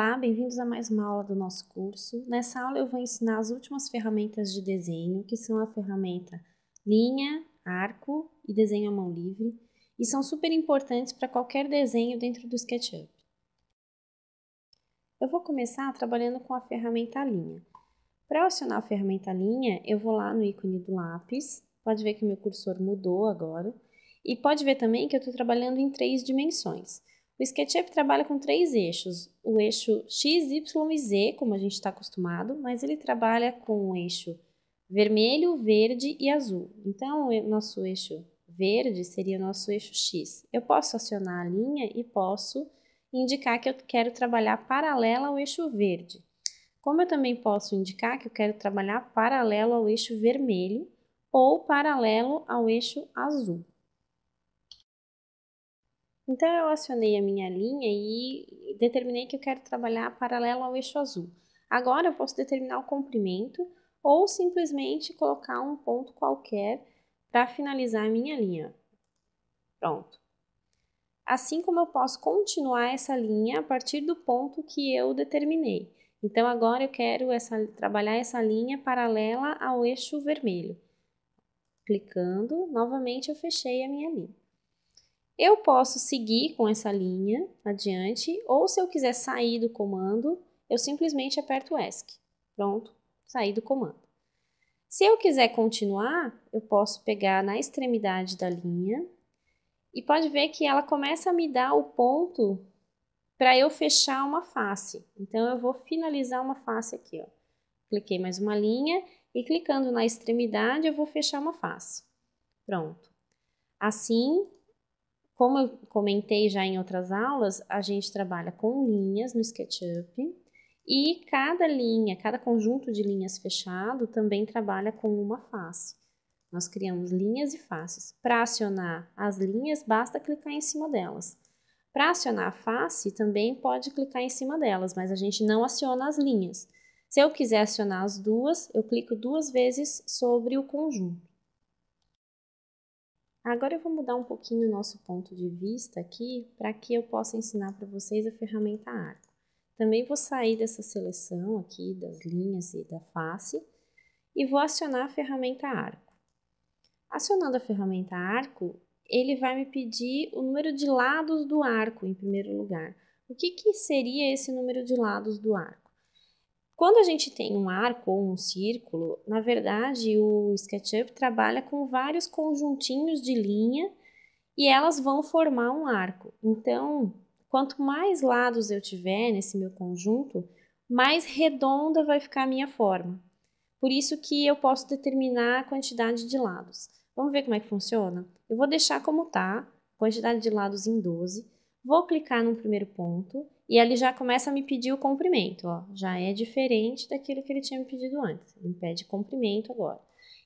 Olá, bem-vindos a mais uma aula do nosso curso. Nessa aula eu vou ensinar as últimas ferramentas de desenho, que são a ferramenta linha, arco e desenho à mão livre, e são super importantes para qualquer desenho dentro do SketchUp. Eu vou começar trabalhando com a ferramenta linha. Para acionar a ferramenta linha, eu vou lá no ícone do lápis, pode ver que o meu cursor mudou agora, e pode ver também que eu estou trabalhando em três dimensões. O SketchUp trabalha com três eixos, o eixo X, Y e Z, como a gente está acostumado, mas ele trabalha com o eixo vermelho, verde e azul. Então, o nosso eixo verde seria o nosso eixo X. Eu posso acionar a linha e posso indicar que eu quero trabalhar paralela ao eixo verde. Como eu também posso indicar que eu quero trabalhar paralelo ao eixo vermelho ou paralelo ao eixo azul. Então eu acionei a minha linha e determinei que eu quero trabalhar paralelo ao eixo azul. Agora eu posso determinar o comprimento ou simplesmente colocar um ponto qualquer para finalizar a minha linha. Pronto. Assim como eu posso continuar essa linha a partir do ponto que eu determinei. Então agora eu quero essa, trabalhar essa linha paralela ao eixo vermelho. Clicando, novamente eu fechei a minha linha. Eu posso seguir com essa linha adiante, ou se eu quiser sair do comando, eu simplesmente aperto ESC. Pronto, saí do comando. Se eu quiser continuar, eu posso pegar na extremidade da linha e pode ver que ela começa a me dar o ponto para eu fechar uma face. Então, eu vou finalizar uma face aqui, ó. Cliquei mais uma linha e clicando na extremidade eu vou fechar uma face. Pronto. Assim, como eu comentei já em outras aulas, a gente trabalha com linhas no SketchUp e cada linha, cada conjunto de linhas fechado também trabalha com uma face. Nós criamos linhas e faces. Para acionar as linhas, basta clicar em cima delas. Para acionar a face, também pode clicar em cima delas, mas a gente não aciona as linhas. Se eu quiser acionar as duas, eu clico duas vezes sobre o conjunto. Agora eu vou mudar um pouquinho o nosso ponto de vista aqui para que eu possa ensinar para vocês a ferramenta arco. Também vou sair dessa seleção aqui das linhas e da face e vou acionar a ferramenta arco. Acionando a ferramenta arco, ele vai me pedir o número de lados do arco em primeiro lugar. O que, que seria esse número de lados do arco? Quando a gente tem um arco ou um círculo, na verdade o SketchUp trabalha com vários conjuntinhos de linha e elas vão formar um arco. Então, quanto mais lados eu tiver nesse meu conjunto, mais redonda vai ficar a minha forma. Por isso que eu posso determinar a quantidade de lados. Vamos ver como é que funciona? Eu vou deixar como tá, quantidade de lados em 12, vou clicar no primeiro ponto e ele já começa a me pedir o comprimento, ó. Já é diferente daquilo que ele tinha me pedido antes. Ele me pede comprimento agora.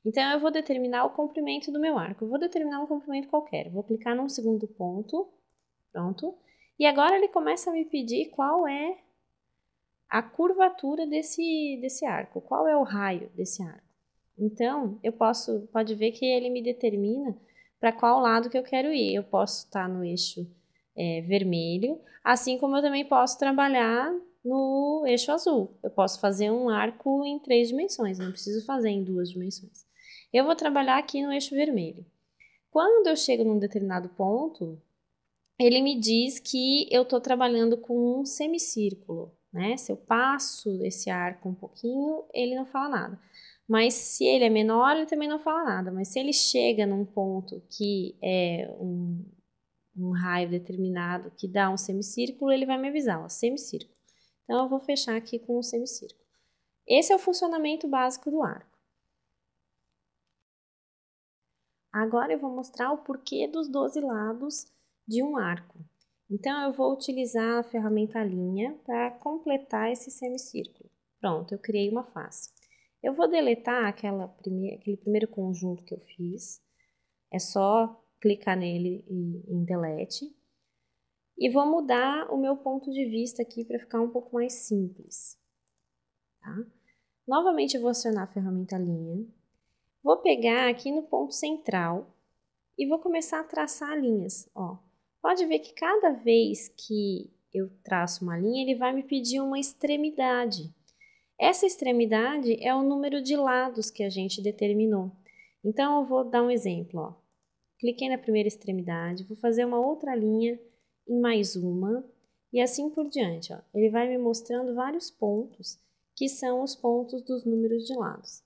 Então, eu vou determinar o comprimento do meu arco. Eu vou determinar um comprimento qualquer. Vou clicar num segundo ponto. Pronto. E agora ele começa a me pedir qual é a curvatura desse, desse arco. Qual é o raio desse arco. Então, eu posso... Pode ver que ele me determina para qual lado que eu quero ir. Eu posso estar tá no eixo é, vermelho, assim como eu também posso trabalhar no eixo azul. Eu posso fazer um arco em três dimensões, não preciso fazer em duas dimensões. Eu vou trabalhar aqui no eixo vermelho. Quando eu chego num determinado ponto, ele me diz que eu estou trabalhando com um semicírculo, né? Se eu passo esse arco um pouquinho, ele não fala nada. Mas se ele é menor, ele também não fala nada. Mas se ele chega num ponto que é um, um raio determinado que dá um semicírculo, ele vai me avisar, ó, semicírculo. Então, eu vou fechar aqui com um semicírculo. Esse é o funcionamento básico do arco. Agora eu vou mostrar o porquê dos 12 lados de um arco. Então, eu vou utilizar a ferramenta linha para completar esse semicírculo. Pronto, eu criei uma face. Eu vou deletar aquela prime... aquele primeiro conjunto que eu fiz. É só clicar nele em delete. E vou mudar o meu ponto de vista aqui para ficar um pouco mais simples. Tá? Novamente eu vou acionar a ferramenta linha. Vou pegar aqui no ponto central e vou começar a traçar linhas. Ó, pode ver que cada vez que eu traço uma linha, ele vai me pedir uma extremidade. Essa extremidade é o número de lados que a gente determinou. Então, eu vou dar um exemplo. Ó cliquei na primeira extremidade, vou fazer uma outra linha em mais uma e assim por diante. Ó. Ele vai me mostrando vários pontos que são os pontos dos números de lados.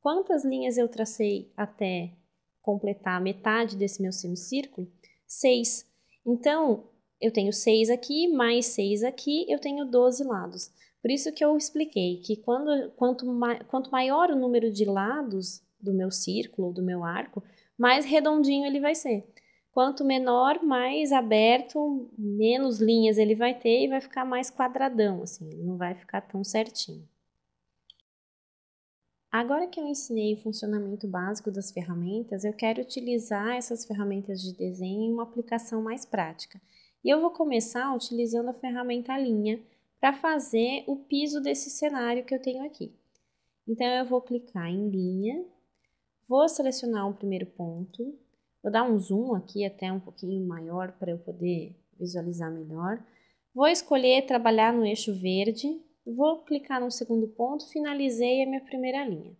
Quantas linhas eu tracei até completar metade desse meu semicírculo? Seis. Então, eu tenho seis aqui, mais seis aqui, eu tenho 12 lados. Por isso que eu expliquei que quando, quanto, ma quanto maior o número de lados do meu círculo, do meu arco, mais redondinho ele vai ser. Quanto menor, mais aberto, menos linhas ele vai ter e vai ficar mais quadradão, assim, ele não vai ficar tão certinho. Agora que eu ensinei o funcionamento básico das ferramentas, eu quero utilizar essas ferramentas de desenho em uma aplicação mais prática. E eu vou começar utilizando a ferramenta linha para fazer o piso desse cenário que eu tenho aqui. Então eu vou clicar em linha Vou selecionar um primeiro ponto, vou dar um zoom aqui até um pouquinho maior para eu poder visualizar melhor. Vou escolher trabalhar no eixo verde, vou clicar no segundo ponto, finalizei a minha primeira linha.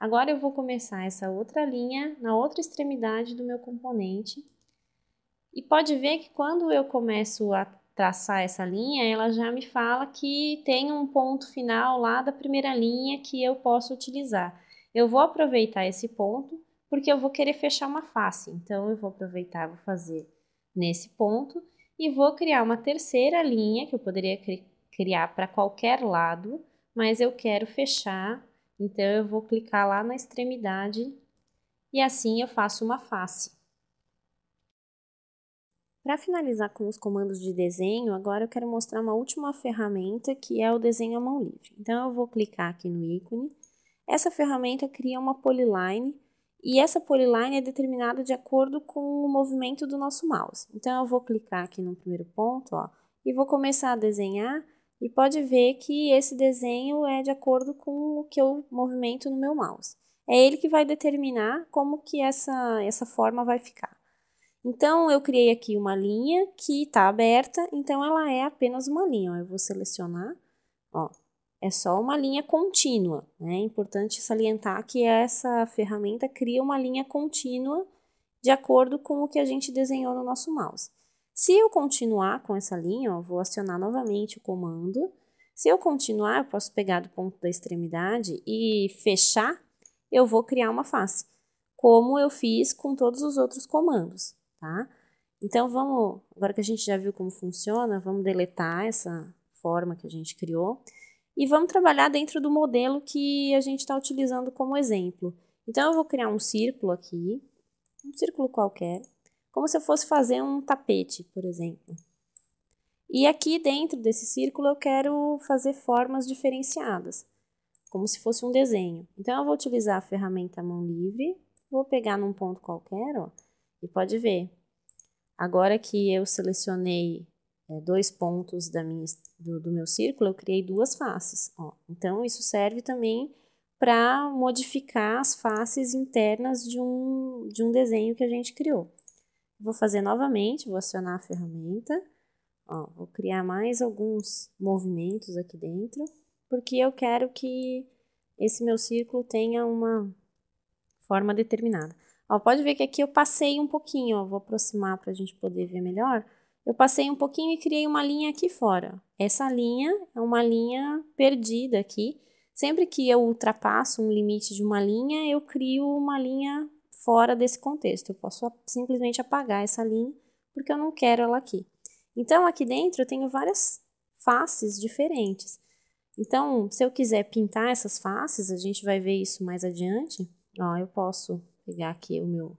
Agora eu vou começar essa outra linha na outra extremidade do meu componente. E pode ver que quando eu começo a traçar essa linha, ela já me fala que tem um ponto final lá da primeira linha que eu posso utilizar eu vou aproveitar esse ponto porque eu vou querer fechar uma face. Então, eu vou aproveitar, vou fazer nesse ponto e vou criar uma terceira linha que eu poderia cri criar para qualquer lado, mas eu quero fechar, então eu vou clicar lá na extremidade e assim eu faço uma face. Para finalizar com os comandos de desenho, agora eu quero mostrar uma última ferramenta que é o desenho à mão livre. Então eu vou clicar aqui no ícone, essa ferramenta cria uma polyline e essa polyline é determinada de acordo com o movimento do nosso mouse. Então eu vou clicar aqui no primeiro ponto ó, e vou começar a desenhar e pode ver que esse desenho é de acordo com o que eu movimento no meu mouse. É ele que vai determinar como que essa, essa forma vai ficar. Então, eu criei aqui uma linha que está aberta, então ela é apenas uma linha. Ó. Eu vou selecionar, ó, é só uma linha contínua. Né? É importante salientar que essa ferramenta cria uma linha contínua de acordo com o que a gente desenhou no nosso mouse. Se eu continuar com essa linha, ó, vou acionar novamente o comando. Se eu continuar, eu posso pegar do ponto da extremidade e fechar, eu vou criar uma face, como eu fiz com todos os outros comandos, tá? Então, vamos, agora que a gente já viu como funciona, vamos deletar essa forma que a gente criou e vamos trabalhar dentro do modelo que a gente está utilizando como exemplo. Então, eu vou criar um círculo aqui, um círculo qualquer, como se eu fosse fazer um tapete, por exemplo. E aqui dentro desse círculo eu quero fazer formas diferenciadas, como se fosse um desenho. Então, eu vou utilizar a ferramenta mão livre, vou pegar num ponto qualquer, ó, e pode ver. Agora que eu selecionei é, dois pontos da minha, do, do, meu círculo, eu criei duas faces. Ó. Então, isso serve também para modificar as faces internas de um, de um desenho que a gente criou. Vou fazer novamente, vou acionar a ferramenta, ó, vou criar mais alguns movimentos aqui dentro, porque eu quero que esse meu círculo tenha uma forma determinada. Ó, pode ver que aqui eu passei um pouquinho, ó, vou aproximar para a gente poder ver melhor eu passei um pouquinho e criei uma linha aqui fora. Essa linha é uma linha perdida aqui. Sempre que eu ultrapasso um limite de uma linha, eu crio uma linha fora desse contexto. Eu posso simplesmente apagar essa linha, porque eu não quero ela aqui. Então, aqui dentro eu tenho várias faces diferentes. Então, se eu quiser pintar essas faces, a gente vai ver isso mais adiante. Ó, eu posso pegar aqui o meu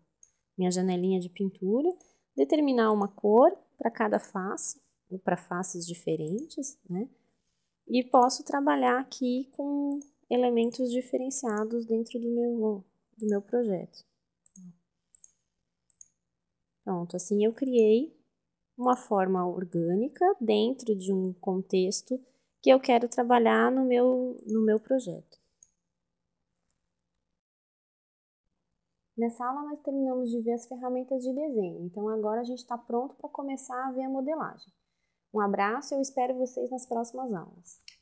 minha janelinha de pintura, determinar uma cor para cada face, ou para faces diferentes, né? E posso trabalhar aqui com elementos diferenciados dentro do meu, do meu projeto. Pronto, assim eu criei uma forma orgânica dentro de um contexto que eu quero trabalhar no meu, no meu projeto. Nessa aula, nós terminamos de ver as ferramentas de desenho, então agora a gente está pronto para começar a ver a modelagem. Um abraço e eu espero vocês nas próximas aulas.